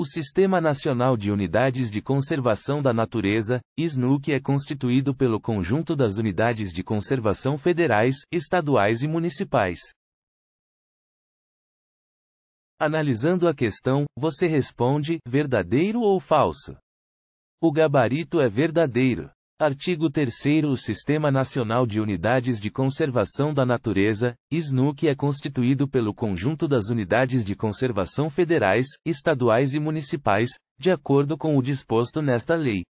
O Sistema Nacional de Unidades de Conservação da Natureza, SNUC, é constituído pelo conjunto das unidades de conservação federais, estaduais e municipais. Analisando a questão, você responde: verdadeiro ou falso? O gabarito é verdadeiro. Artigo 3 O Sistema Nacional de Unidades de Conservação da Natureza, SNUC é constituído pelo conjunto das unidades de conservação federais, estaduais e municipais, de acordo com o disposto nesta lei.